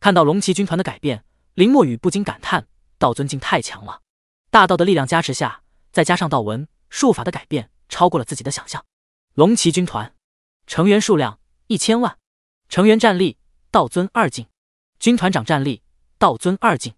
看到龙骑军团的改变，林墨雨不禁感叹：道尊境太强了！大道的力量加持下，再加上道文术法的改变，超过了自己的想象。龙骑军团成员数量一千万，成员战力道尊二境，军团长战力道尊二境，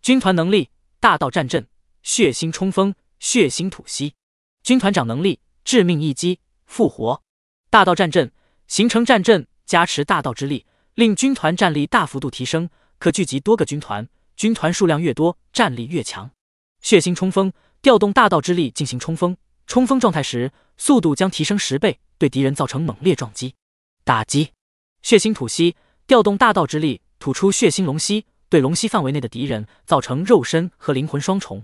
军团能力大道战阵、血腥冲锋、血腥吐息。军团长能力致命一击、复活。大道战阵形成战阵，加持大道之力。令军团战力大幅度提升，可聚集多个军团，军团数量越多，战力越强。血腥冲锋，调动大道之力进行冲锋，冲锋状态时速度将提升十倍，对敌人造成猛烈撞击。打击，血腥吐息，调动大道之力吐出血腥龙息，对龙息范围内的敌人造成肉身和灵魂双重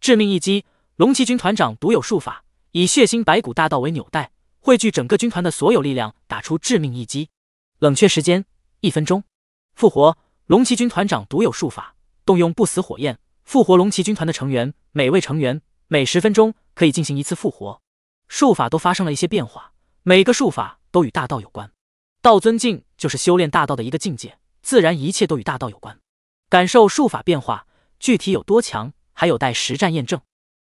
致命一击。龙骑军团长独有术法，以血腥白骨大道为纽带，汇聚整个军团的所有力量，打出致命一击。冷却时间。一分钟，复活龙骑军团长独有术法，动用不死火焰复活龙骑军团的成员。每位成员每十分钟可以进行一次复活。术法都发生了一些变化，每个术法都与大道有关。道尊境就是修炼大道的一个境界，自然一切都与大道有关。感受术法变化，具体有多强，还有待实战验证。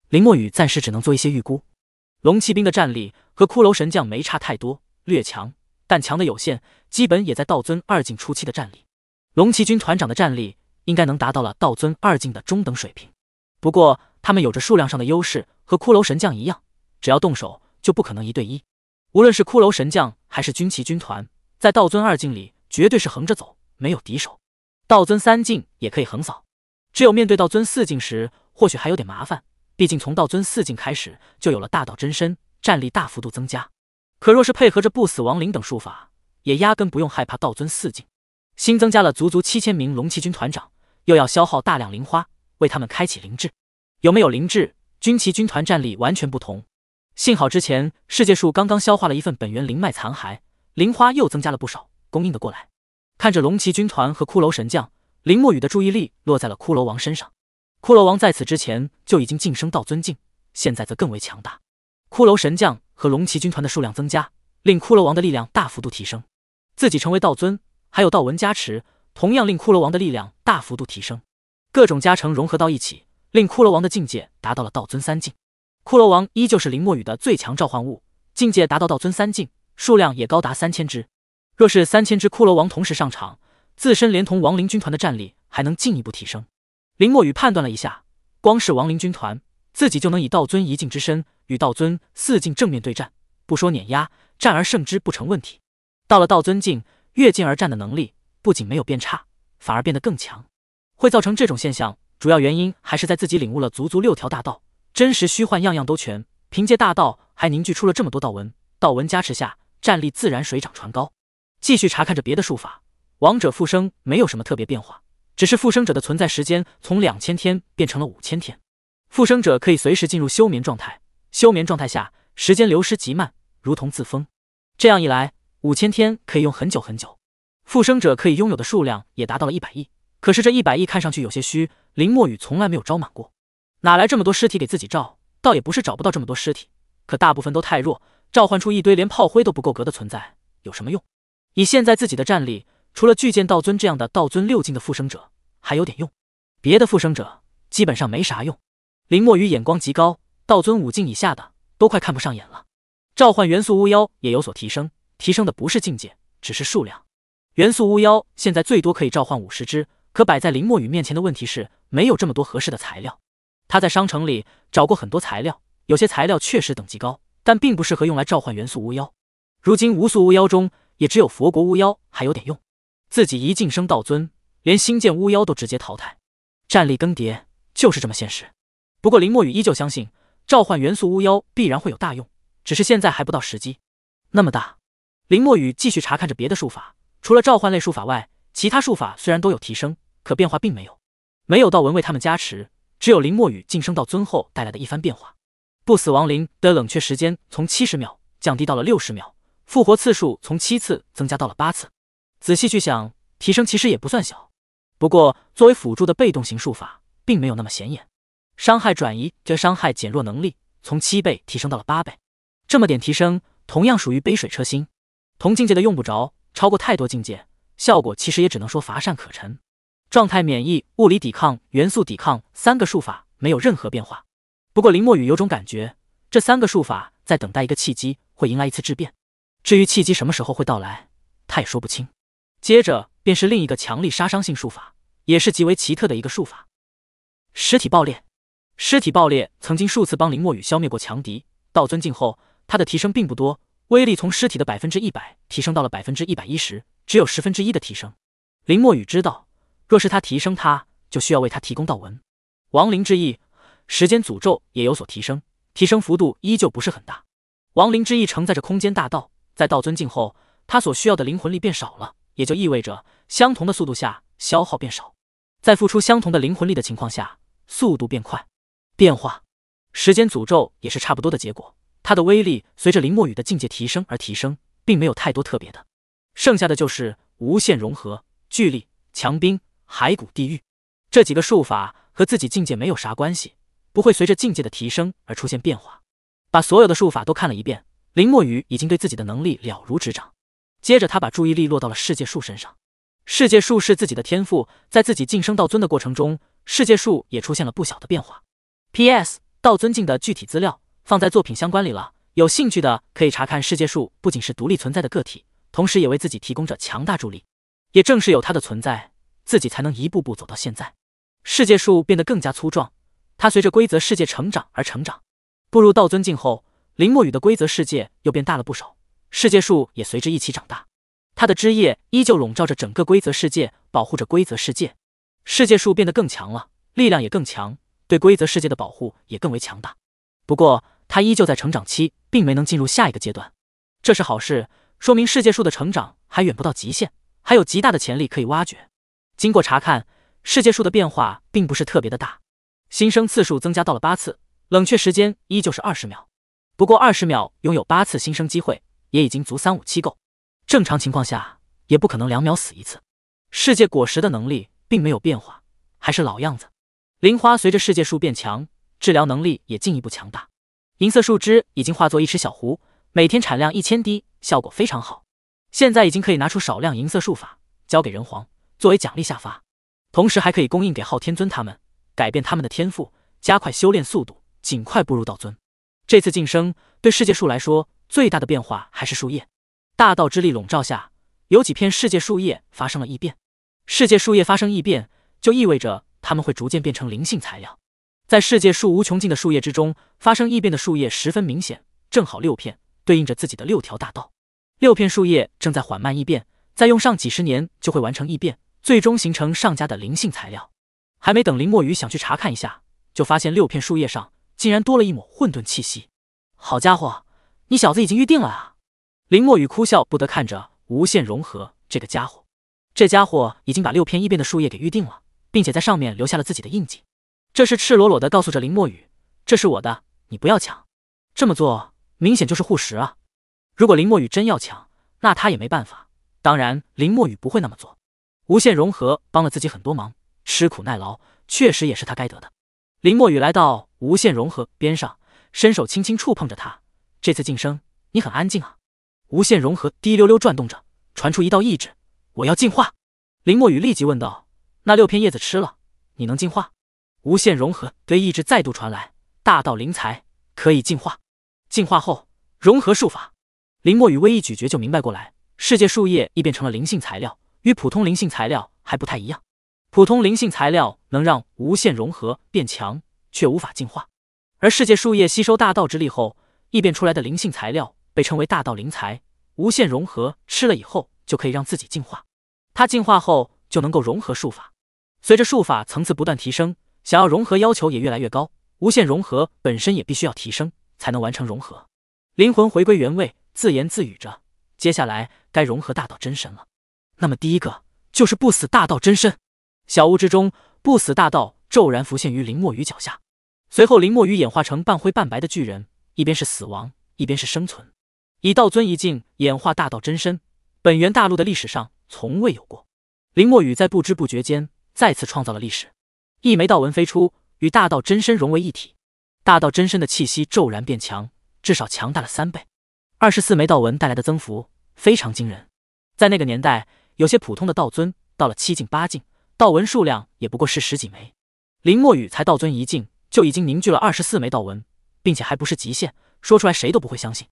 林墨雨暂时只能做一些预估。龙骑兵的战力和骷髅神将没差太多，略强。但强的有限，基本也在道尊二境初期的战力。龙骑军团长的战力应该能达到了道尊二境的中等水平。不过他们有着数量上的优势，和骷髅神将一样，只要动手就不可能一对一。无论是骷髅神将还是军旗军团，在道尊二境里绝对是横着走，没有敌手。道尊三境也可以横扫，只有面对道尊四境时，或许还有点麻烦。毕竟从道尊四境开始，就有了大道真身，战力大幅度增加。可若是配合着不死亡灵等术法，也压根不用害怕道尊四境。新增加了足足七千名龙骑军团长，又要消耗大量灵花为他们开启灵智。有没有灵智，军旗军团战力完全不同。幸好之前世界树刚刚消化了一份本源灵脉残骸，灵花又增加了不少，供应的过来。看着龙骑军团和骷髅神将，林墨雨的注意力落在了骷髅王身上。骷髅王在此之前就已经晋升道尊境，现在则更为强大。骷髅神将和龙骑军团的数量增加，令骷髅王的力量大幅度提升，自己成为道尊，还有道纹加持，同样令骷髅王的力量大幅度提升。各种加成融合到一起，令骷髅王的境界达到了道尊三境。骷髅王依旧是林墨雨的最强召唤物，境界达到道尊三境，数量也高达三千只。若是三千只骷髅王同时上场，自身连同亡灵军团的战力还能进一步提升。林墨雨判断了一下，光是亡灵军团，自己就能以道尊一境之身。与道尊四境正面对战，不说碾压，战而胜之不成问题。到了道尊境，越境而战的能力不仅没有变差，反而变得更强。会造成这种现象，主要原因还是在自己领悟了足足六条大道，真实虚幻样样都全，凭借大道还凝聚出了这么多道纹，道纹加持下，战力自然水涨船高。继续查看着别的术法，王者复生没有什么特别变化，只是复生者的存在时间从两千天变成了五千天，复生者可以随时进入休眠状态。休眠状态下，时间流失极慢，如同自封。这样一来，五千天可以用很久很久。复生者可以拥有的数量也达到了一百亿，可是这一百亿看上去有些虚。林墨雨从来没有招满过，哪来这么多尸体给自己照？倒也不是找不到这么多尸体，可大部分都太弱，召唤出一堆连炮灰都不够格的存在有什么用？以现在自己的战力，除了巨剑道尊这样的道尊六境的复生者还有点用，别的复生者基本上没啥用。林墨雨眼光极高。道尊五境以下的都快看不上眼了，召唤元素巫妖也有所提升，提升的不是境界，只是数量。元素巫妖现在最多可以召唤五十只，可摆在林墨雨面前的问题是没有这么多合适的材料。他在商城里找过很多材料，有些材料确实等级高，但并不适合用来召唤元素巫妖。如今无素巫妖中也只有佛国巫妖还有点用，自己一晋升道尊，连星剑巫妖都直接淘汰，战力更迭就是这么现实。不过林墨雨依旧相信。召唤元素巫妖必然会有大用，只是现在还不到时机。那么大，林墨雨继续查看着别的术法，除了召唤类术法外，其他术法虽然都有提升，可变化并没有。没有道文为他们加持，只有林墨雨晋升到尊后带来的一番变化。不死亡灵的冷却时间从七十秒降低到了六十秒，复活次数从七次增加到了八次。仔细去想，提升其实也不算小。不过作为辅助的被动型术法，并没有那么显眼。伤害转移这伤害减弱能力从七倍提升到了八倍，这么点提升同样属于杯水车薪。同境界的用不着，超过太多境界，效果其实也只能说乏善可陈。状态免疫、物理抵抗、元素抵抗三个术法没有任何变化。不过林墨雨有种感觉，这三个术法在等待一个契机，会迎来一次质变。至于契机什么时候会到来，他也说不清。接着便是另一个强力杀伤性术法，也是极为奇特的一个术法——实体爆裂。尸体爆裂曾经数次帮林墨雨消灭过强敌，道尊境后，他的提升并不多，威力从尸体的百分之一百提升到了百分之一百一十，只有十分之一的提升。林墨雨知道，若是他提升，他就需要为他提供道文。亡灵之翼、时间诅咒也有所提升，提升幅度依旧不是很大。亡灵之翼承载着空间大道，在道尊境后，他所需要的灵魂力变少了，也就意味着相同的速度下消耗变少，在付出相同的灵魂力的情况下，速度变快。变化，时间诅咒也是差不多的结果。它的威力随着林墨雨的境界提升而提升，并没有太多特别的。剩下的就是无限融合、聚力、强兵、骸骨地狱这几个术法和自己境界没有啥关系，不会随着境界的提升而出现变化。把所有的术法都看了一遍，林墨雨已经对自己的能力了如指掌。接着，他把注意力落到了世界树身上。世界树是自己的天赋，在自己晋升到尊的过程中，世界树也出现了不小的变化。P.S. 道尊敬的具体资料放在作品相关里了，有兴趣的可以查看。世界树不仅是独立存在的个体，同时也为自己提供着强大助力。也正是有它的存在，自己才能一步步走到现在。世界树变得更加粗壮，它随着规则世界成长而成长。步入道尊境后，林墨雨的规则世界又变大了不少，世界树也随之一起长大。它的枝叶依旧笼罩着整个规则世界，保护着规则世界。世界树变得更强了，力量也更强。对规则世界的保护也更为强大，不过它依旧在成长期，并没能进入下一个阶段。这是好事，说明世界树的成长还远不到极限，还有极大的潜力可以挖掘。经过查看，世界树的变化并不是特别的大，新生次数增加到了八次，冷却时间依旧是二十秒。不过二十秒拥有八次新生机会，也已经足三五七够。正常情况下，也不可能两秒死一次。世界果实的能力并没有变化，还是老样子。灵花随着世界树变强，治疗能力也进一步强大。银色树枝已经化作一池小湖，每天产量一千滴，效果非常好。现在已经可以拿出少量银色术法，交给人皇作为奖励下发，同时还可以供应给昊天尊他们，改变他们的天赋，加快修炼速度，尽快步入道尊。这次晋升对世界树来说最大的变化还是树叶。大道之力笼罩下，有几片世界树叶发生了异变。世界树叶发生异变，就意味着。他们会逐渐变成灵性材料，在世界树无穷尽的树叶之中，发生异变的树叶十分明显，正好六片，对应着自己的六条大道。六片树叶正在缓慢异变，再用上几十年就会完成异变，最终形成上佳的灵性材料。还没等林墨雨想去查看一下，就发现六片树叶上竟然多了一抹混沌气息。好家伙，你小子已经预定了啊！林墨雨哭笑不得看着无限融合这个家伙，这家伙已经把六片异变的树叶给预定了。并且在上面留下了自己的印记，这是赤裸裸的告诉着林墨雨，这是我的，你不要抢。这么做明显就是护食啊！如果林墨雨真要抢，那他也没办法。当然，林墨雨不会那么做。无限融合帮了自己很多忙，吃苦耐劳确实也是他该得的。林墨雨来到无限融合边上，伸手轻轻触碰着他。这次晋升，你很安静啊。无限融合滴溜溜转动着，传出一道意志：我要进化。林墨雨立即问道。那六片叶子吃了，你能进化无限融合的意志再度传来，大道灵才可以进化，进化后融合术法。林墨雨微一咀嚼就明白过来，世界树叶亦变成了灵性材料，与普通灵性材料还不太一样。普通灵性材料能让无限融合变强，却无法进化，而世界树叶吸收大道之力后异变出来的灵性材料被称为大道灵材，无限融合吃了以后就可以让自己进化，它进化后就能够融合术法。随着术法层次不断提升，想要融合要求也越来越高。无限融合本身也必须要提升，才能完成融合。灵魂回归原位，自言自语着：“接下来该融合大道真身了。那么第一个就是不死大道真身。”小屋之中，不死大道骤然浮现于林墨雨脚下，随后林墨雨演化成半灰半白的巨人，一边是死亡，一边是生存，以道尊一境演化大道真身，本源大陆的历史上从未有过。林墨雨在不知不觉间。再次创造了历史，一枚道纹飞出，与大道真身融为一体。大道真身的气息骤然变强，至少强大了三倍。二十四枚道纹带来的增幅非常惊人。在那个年代，有些普通的道尊到了七境八境，道纹数量也不过是十几枚。林墨雨才道尊一境，就已经凝聚了二十四枚道纹，并且还不是极限，说出来谁都不会相信。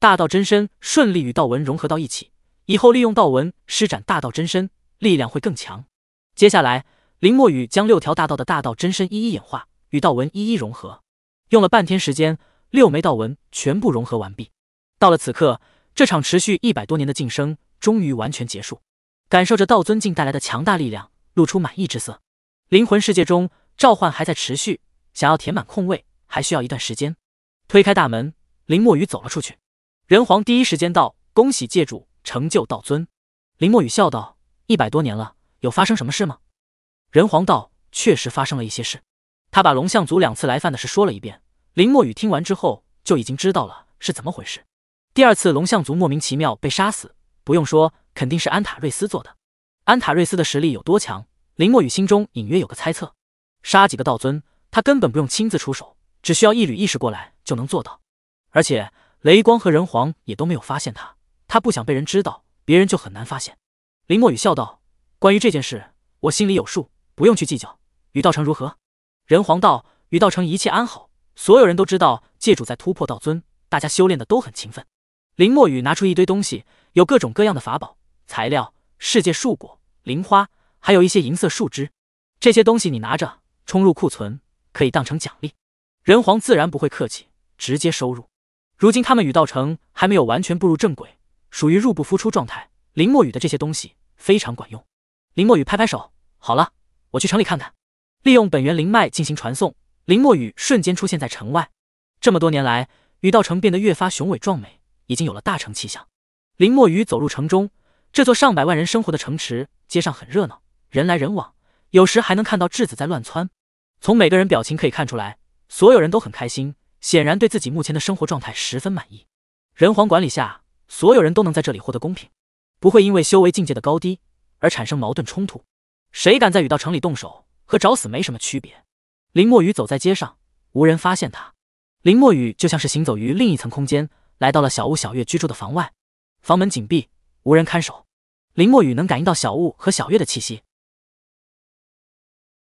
大道真身顺利与道纹融合到一起以后，利用道纹施展大道真身，力量会更强。接下来，林墨雨将六条大道的大道真身一一演化，与道纹一一融合，用了半天时间，六枚道纹全部融合完毕。到了此刻，这场持续一百多年的晋升终于完全结束。感受着道尊境带来的强大力量，露出满意之色。灵魂世界中，召唤还在持续，想要填满空位还需要一段时间。推开大门，林墨雨走了出去。仁皇第一时间道：“恭喜界主成就道尊。林墨雨笑道：“一百多年了。”有发生什么事吗？仁皇道，确实发生了一些事。他把龙象族两次来犯的事说了一遍。林墨雨听完之后就已经知道了是怎么回事。第二次龙象族莫名其妙被杀死，不用说，肯定是安塔瑞斯做的。安塔瑞斯的实力有多强，林墨雨心中隐约有个猜测。杀几个道尊，他根本不用亲自出手，只需要一缕意识过来就能做到。而且雷光和仁皇也都没有发现他，他不想被人知道，别人就很难发现。林墨雨笑道。关于这件事，我心里有数，不用去计较。宇道城如何？人皇道，宇道城一切安好。所有人都知道界主在突破道尊，大家修炼的都很勤奋。林墨雨拿出一堆东西，有各种各样的法宝、材料、世界树果、灵花，还有一些银色树枝。这些东西你拿着，冲入库存，可以当成奖励。人皇自然不会客气，直接收入。如今他们宇道城还没有完全步入正轨，属于入不敷出状态。林墨雨的这些东西非常管用。林墨雨拍拍手，好了，我去城里看看。利用本源灵脉进行传送，林墨雨瞬间出现在城外。这么多年来，雨道城变得越发雄伟壮美，已经有了大城气象。林墨雨走入城中，这座上百万人生活的城池，街上很热闹，人来人往，有时还能看到质子在乱窜。从每个人表情可以看出来，所有人都很开心，显然对自己目前的生活状态十分满意。人皇管理下，所有人都能在这里获得公平，不会因为修为境界的高低。而产生矛盾冲突，谁敢在雨道城里动手，和找死没什么区别。林墨雨走在街上，无人发现他。林墨雨就像是行走于另一层空间，来到了小雾、小月居住的房外，房门紧闭，无人看守。林墨雨能感应到小雾和小月的气息。